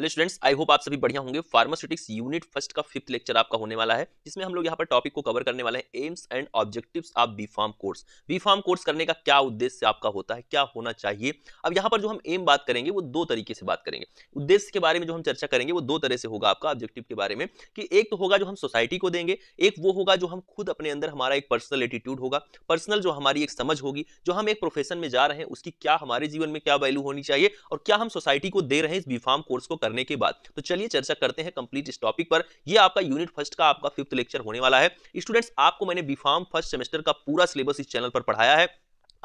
hello students I hope आप सभी बढ़िया होंगे फार्मास्यूटिक्स यूनिट फर्स्ट का फिफ्थ लेक्चर आपका होने वाला है जिसमें हम लोग यहाँ पर टॉपिक को कवर करने वाले हैं aims and objectives of B pharm course B pharm course करने का क्या उद्देश्य आपका होता है क्या होना चाहिए अब यहाँ पर जो हम एम बात करेंगे वो दो तरीके से बात करेंगे उद्देश्य के बारे में जो हम चर्चा करेंगे वो दो तरह से होगा आपका ऑब्जेक्टिव के बारे में कि एक तो होगा जो हम सोसाइटी को देंगे एक वो होगा जो हम खुद अपने अंदर हमारा एक पर्सनल एटीट्यूड होगा पर्सनल जो हमारी एक समझ होगी जो हम एक प्रोफेशन में जा रहे हैं उसकी क्या हमारे जीवन में क्या वैल्यू होनी चाहिए और क्या हम सोसाइटी को दे रहे हैं इस बी फार्म कोर्स को करने के बाद तो चलिए चर्चा करते हैं कंप्लीट इस टॉपिक पर यह आपका यूनिट फर्स्ट का आपका फिफ्थ लेक्चर होने वाला है स्टूडेंट्स आपको मैंने बीफॉर्म फर्स्ट सेमेस्टर का पूरा सिलेबस इस चैनल पर पढ़ाया है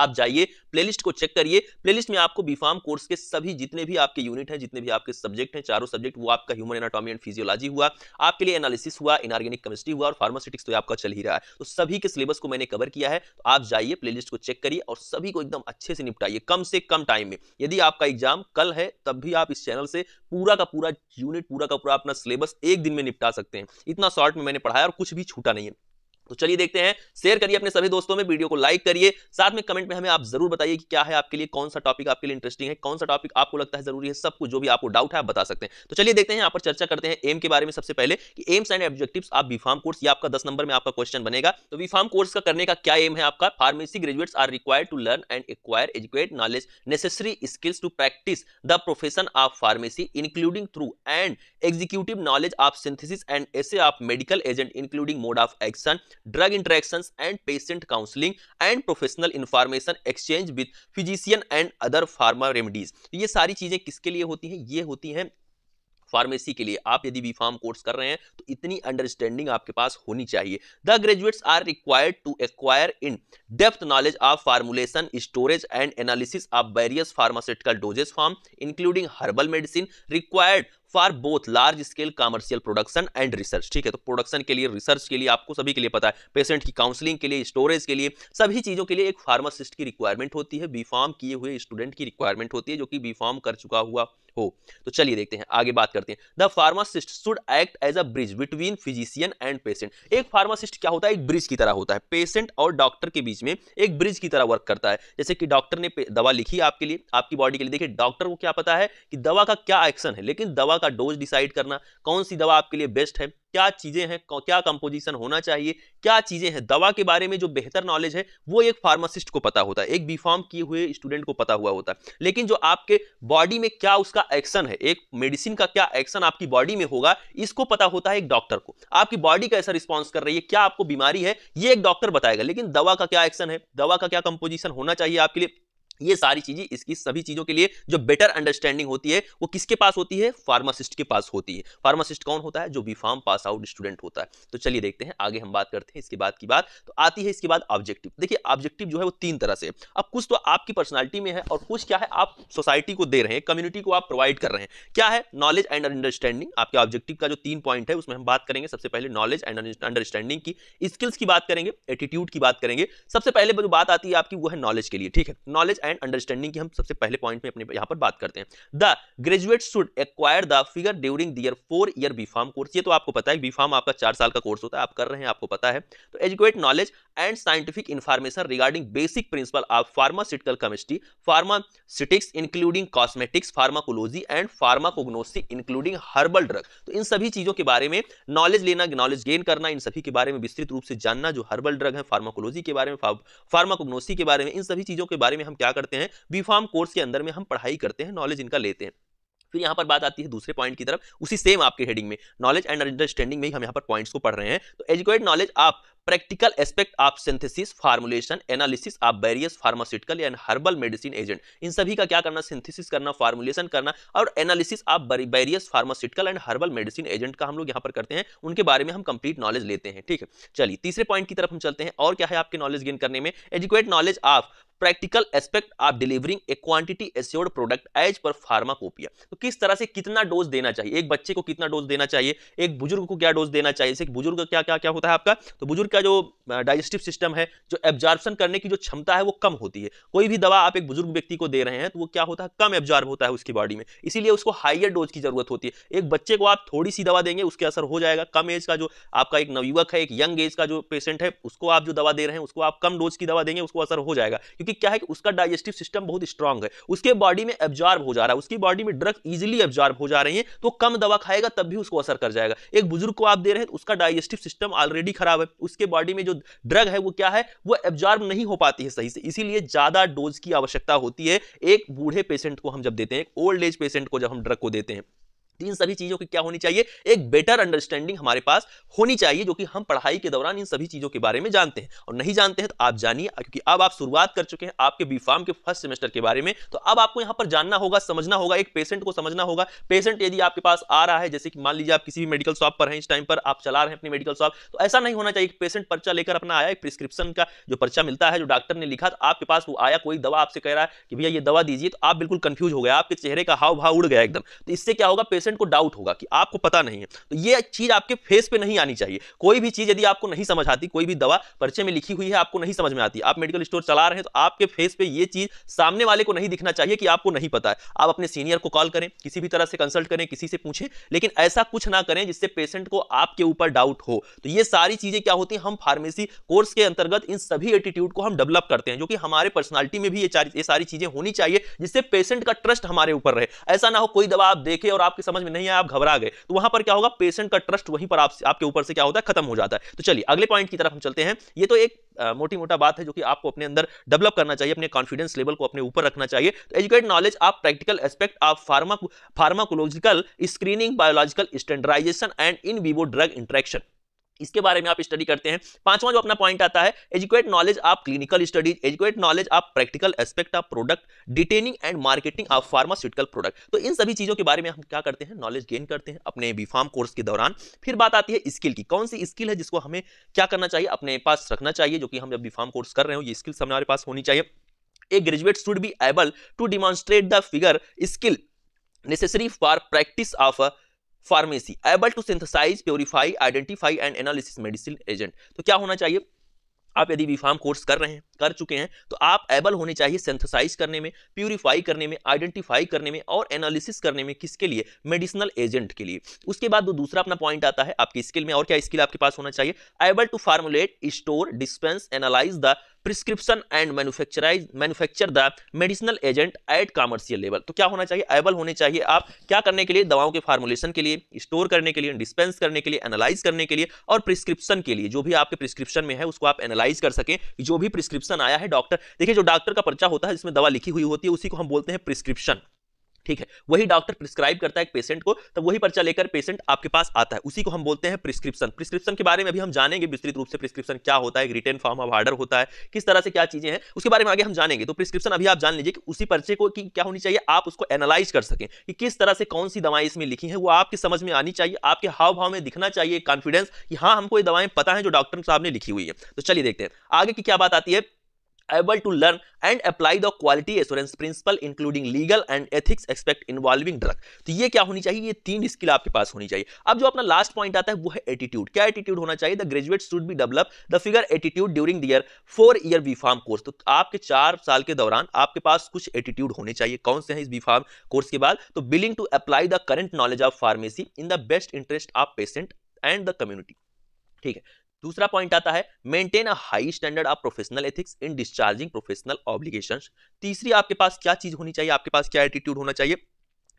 आप जाइए प्लेलिस्ट को चेक करिए प्लेलिस्ट में आपको बीफार्म कोर्स के सभी जितने भी आपके यूनिट हैं जितने भी आपके सब्जेक्ट हैं चारों सब्जेक्ट वो आपका ह्यूमन एनाटॉमी एंड फिजियोलॉजी हुआ आपके लिए एनालिसिस हुआ इनऑर्गेनिक केमिस्ट्री हुआ और फार्मास्यूटिक्स तो आपका चल ही रहा है तो सभी के सिलेबस को मैंने कवर किया है तो आप जाइए प्लेलिस्ट को चेक करिए और सभी को एकदम अच्छे से निपटाइए कम से कम टाइम में यदि आपका एग्जाम कल है तब भी आप इस चैनल से पूरा का पूरा यूनिट पूरा का पूरा अपना सिलेबस एक दिन में निपटा सकते हैं इतना शॉर्ट में मैंने पढ़ाया और कुछ भी छूटा नहीं है तो चलिए देखते हैं शेयर करिए अपने सभी दोस्तों में वीडियो को लाइक करिए साथ में कमेंट में हमें आप जरूर बताइए कि क्या है आपके लिए कौन सा टॉपिक आपके लिए इंटरेस्टिंग है कौन सा टॉपिक आपको लगता है जरूरी है सब कुछ जो भी आपको डाउट है बता सकते हैं तो चलिए देखते हैं यहाँ पर चर्चा करते हैं एम के बारे में सबसे पहले कि एम्स एंड ऑब्जेक्टिव आप बीफार्म कोर्स या आपका दस नंबर में आपका क्वेश्चन बनेगा तो बीफार्म कोर्स का करने का क्या एम है आपका pharmacy graduates are require to learn and acquire adequate knowledge necessary skills to practice the profession of pharmacy including through and executive knowledge of synthesis and assay of medical agent including mode of action drug interactions and patient counselling and professional information exchange with physician and other pharma remedies ये सारी चीजें किसके लिए होती हैं ये होती हैं फार्मेसी के लिए आप यदि बी फार्म कोर्स कर रहे हैं तो इतनी अंडरस्टैंडिंग आपके पास होनी चाहिए the graduates are required to acquire in depth knowledge of formulation storage and analysis of various pharmaceutical doses form including herbal medicine required for both large scale commercial production and research ठीक है तो production के लिए research के लिए आपको सभी के लिए पता है पेशेंट की काउंसलिंग के लिए स्टोरेज के लिए सभी चीज़ों के लिए एक फार्मासिस्ट की रिक्वायरमेंट होती है बी फॉर्म किए हुए स्टूडेंट की रिक्वायरमेंट होती है जो कि बी फॉर्म कर चुका हुआ हो तो चलिए देखते हैं आगे बात करते हैं the pharmacist should act as a bridge between physician and patient एक फार्मासिस्ट क्या होता है एक ब्रिज की तरह होता है पेशेंट और डॉक्टर के बीच में एक ब्रिज की तरह वर्क करता है जैसे कि डॉक्टर ने दवा लिखी आपके लिए आपकी बॉडी के लिए देखिए डॉक्टर को क्या पता है कि दवा का क्या एक्शन है लेकिन दवा का डोज डिसाइड करना कौन सी दवा आपके लिए बेस्ट है क्या चीज़ें हैं क्या कंपोजिशन होना चाहिए क्या चीज़ें हैं दवा के बारे में जो बेहतर नॉलेज है वो एक फार्मासिस्ट को पता होता है एक बी फॉर्म किए हुए स्टूडेंट को पता हुआ होता है लेकिन जो आपके बॉडी में क्या उसका एक्शन है एक मेडिसिन का क्या एक्शन आपकी बॉडी में होगा इसको पता होता है एक डॉक्टर को आपकी बॉडी कैसा रिस्पॉन्स कर रही है क्या आपको बीमारी है ये एक डॉक्टर बताएगा लेकिन दवा का क्या एक्शन है दवा का क्या कंपोजिशन होना चाहिए आपके लिए ये सारी चीजें इसकी सभी चीजों के लिए जो बेटर अंडरस्टैंडिंग होती है वो किसके पास होती है फार्मासिस्ट के पास होती है फार्मासिस्ट कौन होता है जो B pharm pass out student होता है तो चलिए देखते हैं आगे हम बात करते हैं इसके बाद की बात तो आती है इसके बाद ऑब्जेक्टिव देखिए ऑब्जेक्टिव जो है वो तीन तरह से अब कुछ तो आपकी पर्सनैलिटी में है और कुछ क्या है आप सोसाइटी को दे रहे हैं कम्युनिटी को आप प्रोवाइड कर रहे हैं क्या है नॉलेज एंड अंडरस्टैंडिंग आपके ऑब्जेक्टिव का जो तीन पॉइंट है उसमें हम बात करेंगे सबसे पहले नॉलेज एंड अंडरस्टैंडिंग की स्किल्स की बात करेंगे एटीट्यूड की बात करेंगे सबसे पहले जो बात आती है आपकी वो है नॉलेज के लिए ठीक है नॉलेज एंड एंड अंडरस्टैंडिंग की हम सबसे पहले पॉइंट में अपने यहाँ पर बात करते हैं the graduate should acquire the figure during their four year B pharm course ये तो आपको पता है बी फार्म आपका चार साल का कोर्स होता है आप कर रहे हैं आपको पता है तो adequate knowledge and scientific information regarding basic principle of pharmaceutical chemistry pharmaceutics including cosmetics pharmacology and pharmacognosy including herbal drug तो इन सभी चीजों के बारे में नॉलेज लेना नॉलेज गेन करना इन सभी के बारे में विस्तृत रूप से जानना जो हर्बल ड्रग है फार्माकोलॉजी के बारे में फार्माकोग्नोसी के बारे में इन सभी चीजों के बारे में हम क्या करते हैं बी फार्म कोर्स के अंदर में हम पढ़ाई करते हैं नॉलेज इनका लेते हैं फिर यहाँ पर बात आती है दूसरे पॉइंट की तरफ उसी सेम आपके हेडिंग में नॉलेज एंड अंडरस्टैंडिंग में ही हम यहाँ पर पॉइंट्स को पढ़ रहे हैं तो adequate knowledge of practical aspect of synthesis formulation analysis of various pharmaceutical and herbal medicine agent इन सभी का क्या करना सिंथेसिस करना फार्मुलेशन करना और analysis of various pharmaceutical and herbal medicine agent का हम लोग यहाँ पर करते हैं उनके बारे में हम कंप्लीट नॉलेज लेते हैं ठीक है चलिए तीसरे पॉइंट की तरफ हम चलते हैं और क्या है आपके नॉलेज गेन करने में adequate knowledge of practical aspect of delivering a quantity assured product as per pharmacopoeia तो किस तरह से कितना डोज देना चाहिए एक बच्चे को कितना डोज देना चाहिए एक बुजुर्ग को क्या डोज देना चाहिए बुजुर्ग क्या क्या क्या होता है आपका तो बुजुर्ग का जो डाइजेस्टिव सिस्टम है जो एब्जॉर्बन करने की जो क्षमता है वो कम होती है कोई भी दवा आप एक बुजुर्ग व्यक्ति को दे रहे हैं तो वो क्या होता है कम एब्जॉर्ब होता है उसकी बॉडी में इसीलिए उसको हाइयर डोज की जरूरत होती है एक बच्चे को आप थोड़ी सी दवा देंगे उसके असर हो जाएगा कम एज का जो आपका एक नवयुवक है एक यंग एज का जो पेशेंट है उसको आप जो दवा दे रहे हैं उसको आप कम डोज की दवा देंगे उसको असर हो जाएगा क्योंकि क्या है कि उसका डाइजेस्टिव सिस्टम बहुत स्ट्रांग है उसके बॉडी में एब्जॉर्ब हो जा रहा है उसकी बॉडी में ड्रग इजिली एब्जॉर्ब हो जा रही है तो कम दवा खाएगा तब भी उसको असर कर जाएगा एक बुजुर्ग को आप दे रहे हैं उसका डाइजेस्टिव सिस्टम ऑलरेडी खराब है उसके उसके बॉडी में जो ड्रग है वो क्या है वो एब्जॉर्ब नहीं हो पाती है सही से इसीलिए ज़्यादा डोज की आवश्यकता होती है एक बूढ़े पेशेंट को हम जब देते हैं एक ओल्ड एज पेशेंट को जब हम ड्रग को देते हैं इन सभी चीजों की क्या होनी चाहिए एक बेटर अंडरस्टैंडिंग हमारे पास होनी चाहिए जो कि हम पढ़ाई के दौरान इन सभी चीजों के बारे में जानते हैं और नहीं जानते हैं तो आप जानिए क्योंकि अब आप शुरुआत कर चुके हैं आपके बी फार्म के फर्स्ट सेमेस्टर के बारे में तो अब आपको यहां पर जानना होगा समझना होगा एक पेशेंट को समझना होगा पेशेंट यदि आपके पास आ रहा है जैसे कि मान लीजिए आप किसी भी मेडिकल शॉप पर हैं इस टाइम पर आप चला रहे हैं अपनी मेडिकल शॉप तो ऐसा नहीं होना चाहिए पेशेंट पर्चा लेकर अपना आया एक प्रिस्क्रिप्शन का जो पर्चा मिलता है जो डॉक्टर ने लिखा तो आपके पास वो आया कोई दवा आपसे कह रहा है कि भैया ये दवा दीजिए तो आप बिल्कुल कंफ्यूज हो गया आपके चेहरे का हाव भाव उड़ गया एकदम तो इससे क्या होगा पेशेंट को डाउट होगा कि आपको पता नहीं है तो ये चीज आपके फेस पे नहीं आनी चाहिए कोई भी चीज यदि आपको नहीं समझ आती कोई भी दवा पर्चे में लिखी हुई है आपको नहीं समझ में आती आप मेडिकल स्टोर चला रहे हैं तो आपके फेस पे ये चीज सामने वाले को नहीं दिखना चाहिए कि आपको नहीं पता है आप अपने सीनियर को कॉल करें किसी भी तरह से कंसल्ट करें किसी से पूछें लेकिन ऐसा कुछ ना करें जिससे पेशेंट को आपके ऊपर डाउट हो तो ये सारी चीजें क्या होती हैं हम फार्मेसी कोर्स के अंतर्गत इन सभी एटीट्यूड को हम डेवलप करते हैं जो कि हमारे पर्सनैलिटी में भी ये, सारी चीजें होनी चाहिए जिससे पेशेंट का ट्रस्ट हमारे ऊपर रहे ऐसा ना हो कोई दवा आप देखें और आपके समझ में नहीं आया आप घबरा गए तो वहां पर क्या होगा पेशेंट का ट्रस्ट वहीं पर आप, आपके ऊपर से क्या होता है खत्म हो जाता है तो चलिए अगले पॉइंट की तरफ हम चलते हैं ये तो एक आ, मोटी मोटा बात है जो कि आपको अपने अंदर डेवलप करना चाहिए अपने कॉन्फिडेंस लेवल को अपने ऊपर रखना चाहिए तो adequate knowledge of practical aspect of pharma pharmacological screening biological standardisation and in vivo drug interaction इसके बारे में आप स्टडी करते हैं पांचवा जो अपना पॉइंट आता है adequate knowledge of clinical studies adequate knowledge of practical aspect of product detailing and marketing of pharmaceutical product तो इन सभी चीजों के बारे में हम क्या करते हैं नॉलेज गेन करते हैं अपने बी फार्म कोर्स के दौरान फिर बात आती है स्किल की कौन सी स्किल है जिसको हमें क्या करना चाहिए अपने पास रखना चाहिए जो कि हम जब बी फार्म कोर्स कर रहे हो ये स्किल्स हमारे पास होनी चाहिए a graduate should be able to demonstrate the figure skill necessary for practice of pharmacy able to synthesise purify identify and analysis medicine agent तो क्या होना चाहिए आप यदि बी फार्म कोर्स कर रहे हैं कर चुके हैं तो आप एबल होने चाहिए सेंथेसाइज करने में प्यूरीफाई करने में आइडेंटिफाई करने में और एनालिसिस करने में किसके लिए मेडिसिनल एजेंट के लिए उसके बाद जो दूसरा अपना पॉइंट आता है आपकी स्किल में और क्या स्किल आपके पास होना चाहिए able to formulate store dispense analyse the prescription and manufacturise manufacture the medicinal agent at commercial level तो क्या होना चाहिए एबल होने चाहिए आप क्या करने के लिए दवाओं के फार्मुलेशन के लिए स्टोर करने के लिए डिस्पेंस करने के लिए एनालाइज करने के लिए और प्रिस्क्रिप्शन के लिए जो भी आपके प्रिस्क्रिप्शन में है उसको आप एनालाइज कर सकें जो भी प्रिस्क्रिप्शन आया है डॉक्टर देखिए जो डॉक्टर का पर्चा होता है जिसमें दवा लिखी हुई होती है उसी को हम बोलते हैं प्रिस्क्रिप्शन ठीक है वही डॉक्टर प्रिस्क्राइब करता है एक पेशेंट को तो वही पर्चा लेकर पेशेंट आपके पास आता है उसी को हम बोलते हैं प्रिस्क्रिप्शन प्रिस्क्रिप्शन के बारे में भी हम जानेंगे विस्तृत रूप से प्रिस्क्रिप्शन क्या होता है रिटर्न फॉर्म ऑफ ऑर्डर होता है किस तरह से क्या चीजें हैं उसके बारे में आगे हम जानेंगे तो प्रिस्क्रिप्शन अभी आप जान लीजिए कि उसी पर्चे को की क्या होनी चाहिए आप उसको एनालाइज कर सकें कि किस तरह से कौन सी दवाएं इसमें लिखी है वो आपकी समझ में आनी चाहिए आपके हाव भाव में दिखना चाहिए कॉन्फिडेंस कि हाँ हमको ये दवाएं पता है जो डॉक्टर साहब ने लिखी हुई है तो चलिए देखते हैं आगे की क्या बात आती है able to learn and apply the quality assurance principle including legal and ethics aspect involving drug तो ये क्या होनी चाहिए ये तीन स्किल आपके पास होनी चाहिए अब जो अपना लास्ट पॉइंट आता है वो है एटीट्यूड क्या एटीट्यूड होना चाहिए the graduate should be develop the figure attitude during the four year B pharm course तो आपके चार साल के दौरान आपके पास कुछ एटीट्यूड होने चाहिए कौन से हैं इस बी फार्म कोर्स के बाद तो willing to apply the current knowledge of pharmacy in the best interest of patient and the community ठीक है दूसरा पॉइंट आता है maintain a high standard of professional ethics in discharging professional obligation तीसरी आपके पास क्या चीज होनी चाहिए आपके पास क्या एटीट्यूड होना चाहिए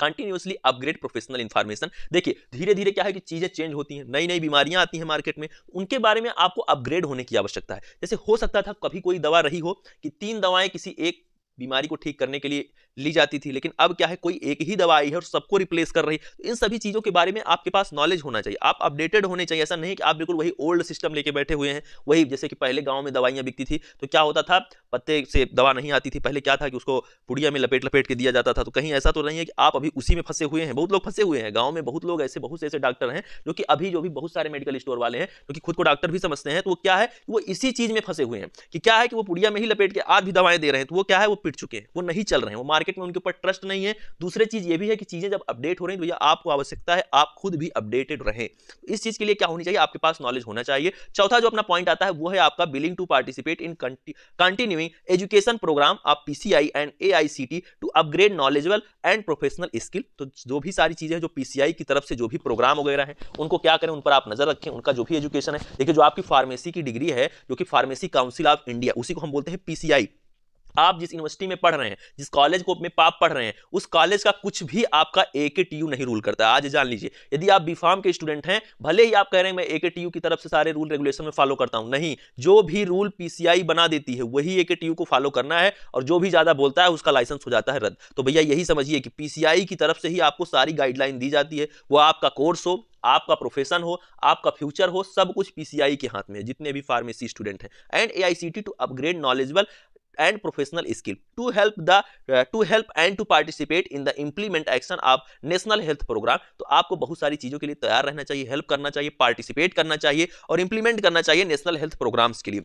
कंटिन्यूसली अपग्रेड प्रोफेशनल इन्फॉर्मेशन देखिए धीरे धीरे क्या है कि चीज़ें चेंज होती हैं नई नई बीमारियां आती हैं मार्केट में उनके बारे में आपको अपग्रेड होने की आवश्यकता है जैसे हो सकता था कभी कोई दवा रही हो कि तीन दवाएं किसी एक बीमारी को ठीक करने के लिए ली जाती थी लेकिन अब क्या है कोई एक ही दवा आई है और सबको रिप्लेस कर रही है तो इन सभी चीज़ों के बारे में आपके पास नॉलेज होना चाहिए आप अपडेटेड होने चाहिए ऐसा नहीं कि आप बिल्कुल वही ओल्ड सिस्टम लेके बैठे हुए हैं वही जैसे कि पहले गाँव में दवाइयाँ बिकती थी तो क्या होता था पत्ते से दवा नहीं आती थी पहले क्या था कि उसको पुड़िया में लपेट लपेट के दिया जाता था तो कहीं ऐसा तो नहीं है कि आप अभी उसी में फंसे हुए हैं बहुत लोग फंसे हुए हैं गाँव में बहुत लोग ऐसे बहुत से ऐसे डॉक्टर हैं जो कि अभी जो भी बहुत सारे मेडिकल स्टोर वाले हैं क्योंकि खुद को डॉक्टर भी समझते हैं तो वो क्या है वो इसी चीज़ में फंसे हुए हैं कि क्या है कि वो पुड़िया में ही लपेट के आज भी दवाएं दे रहे हैं तो वो क्या है वो पिट चुके हैं वो नहीं चल रहे हैं वो मार्केट मार्केट में उनके ऊपर ट्रस्ट नहीं है दूसरी चीज ये भी है कि चीजें जब अपडेट हो रही है तो आपको आवश्यकता है आप खुद भी अपडेटेड रहे तो इस चीज के लिए क्या होनी चाहिए आपके पास नॉलेज होना चाहिए चौथा जो अपना पॉइंट आता है वो है आपका willing to participate in continuing education program आप PCI and a to upgrade knowledgeable and professional skill तो जो भी सारी चीजें जो पीसीआई की तरफ से जो भी प्रोग्राम वगैरह है उनको क्या करें उन पर आप नजर रखें उनका जो भी एजुकेशन है देखिए जो आपकी फार्मेसी की डिग्री है जो कि फार्मेसी काउंसिल ऑफ इंडिया उसी को हम बोलते हैं पीसीआई आप जिस यूनिवर्सिटी में पढ़ रहे हैं जिस कॉलेज को में पाप पढ़ रहे हैं उस कॉलेज का कुछ भी आपका ए के टी यू नहीं रूल करता आज जान लीजिए यदि आप बी फार्म के स्टूडेंट हैं भले ही आप कह रहे हैं मैं ए के टी यू की तरफ से सारे रूल रेगुलेशन में फॉलो करता हूं नहीं जो भी रूल पी सी आई बना देती है वही ए के टी यू को फॉलो करना है और जो भी ज्यादा बोलता है उसका लाइसेंस हो जाता है रद्द तो भैया यही समझिए कि पी सी आई की तरफ से ही आपको सारी गाइडलाइन दी जाती है वो आपका कोर्स हो आपका प्रोफेशन हो आपका फ्यूचर हो सब कुछ पीसीआई के हाथ में है जितने भी फार्मेसी स्टूडेंट हैं and A I C T to upgrade knowledgeable and professional skill to help the to help and to participate in the implement action of national health program तो आपको बहुत सारी चीज़ों के लिए तैयार रहना चाहिए हेल्प करना चाहिए पार्टिसिपेट करना चाहिए और इंप्लीमेंट करना चाहिए नेशनल हेल्थ प्रोग्राम्स के लिए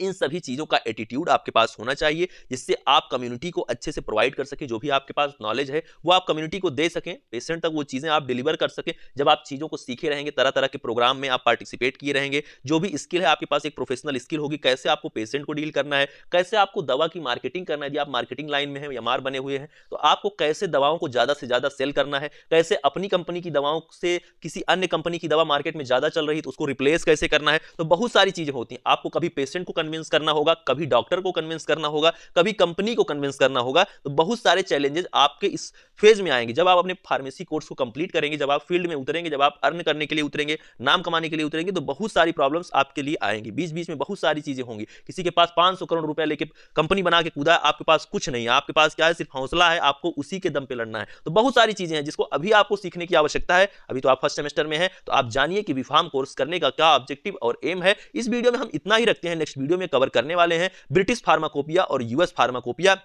इन सभी चीज़ों का एटीट्यूड आपके पास होना चाहिए जिससे आप कम्युनिटी को अच्छे से प्रोवाइड कर सकें जो भी आपके पास नॉलेज है वो आप कम्युनिटी को दे सकें पेशेंट तक वो चीज़ें आप डिलीवर कर सकें जब आप चीज़ों को सीखे रहेंगे तरह तरह के प्रोग्राम में आप पार्टिसिपेट किए रहेंगे जो भी स्किल है आपके पास एक प्रोफेशनल स्किल होगी कैसे आपको पेशेंट को डील करना है कैसे आपको दवा की मार्केटिंग करना है यदि आप मार्केटिंग लाइन में हैं मार बने हुए हैं तो आपको कैसे दवाओं को ज़्यादा से ज़्यादा सेल करना है कैसे अपनी कंपनी की दवाओं से किसी अन्य कंपनी की दवा मार्केट में ज़्यादा चल रही तो उसको रिप्लेस कैसे करना है तो बहुत सारी चीज़ें होती हैं आपको कभी पेशेंट को कन्विंस करना होगा कभी डॉक्टर को कन्विंस करना होगा कभी कंपनी को कन्विंस करना होगा तो बहुत सारे चैलेंजेस आपके इस फेज में आएंगे जब आप अपने फार्मेसी कोर्स को कंप्लीट करेंगे जब आप फील्ड में उतरेंगे जब आप अर्न करने के लिए उतरेंगे नाम कमाने के लिए उतरेंगे तो बहुत सारी प्रॉब्लम्स आपके लिए आएंगी बीच बीच में बहुत सारी चीजें होंगी किसी के पास पांच करोड़ रुपया लेके कंपनी बना के कूदा आपके पास कुछ नहीं है आपके पास क्या है सिर्फ हौसला है आपको उसी के दम पर लड़ना है तो बहुत सारी चीजें हैं जिसको अभी आपको सीखने की आवश्यकता है अभी तो आप फर्स्ट सेमेस्टर में है तो आप जानिए कि विफार्म कोर्स करने का क्या ऑब्जेक्टिव और एम है इस वीडियो में हम इतना ही रखते हैं नेक्स्ट वीडियो में कवर करने वाले हैं ब्रिटिश फार्माकोपिया और यूएस फार्माकोपिया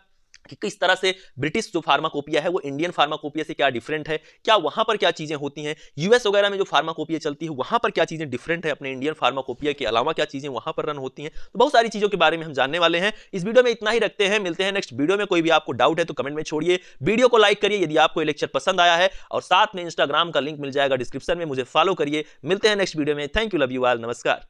कि किस तरह से ब्रिटिश जो फार्माकोपिया है वो इंडियन फार्माकोपिया से क्या डिफरेंट है क्या वहाँ पर क्या चीज़ें होती हैं यूएस वगैरह में जो फार्माकोपिया चलती है वहाँ पर क्या चीज़ें डिफरेंट है अपने इंडियन फार्माकोपिया के अलावा क्या चीज़ें वहाँ पर रन होती हैं तो बहुत सारी चीज़ों के बारे में हम जानने वाले हैं इस वीडियो में इतना ही रखते हैं मिलते हैं नेक्स्ट वीडियो में कोई भी आपको डाउट है तो कमेंट में छोड़िए वीडियो को लाइक करिए यदि आपको लेक्चर पसंद आया है और साथ में इंस्टाग्राम का लिंक मिल जाएगा डिस्क्रिप्शन में मुझे फॉलो करिए मिलते हैं नेक्स्ट वीडियो में thank you love you all नमस्कार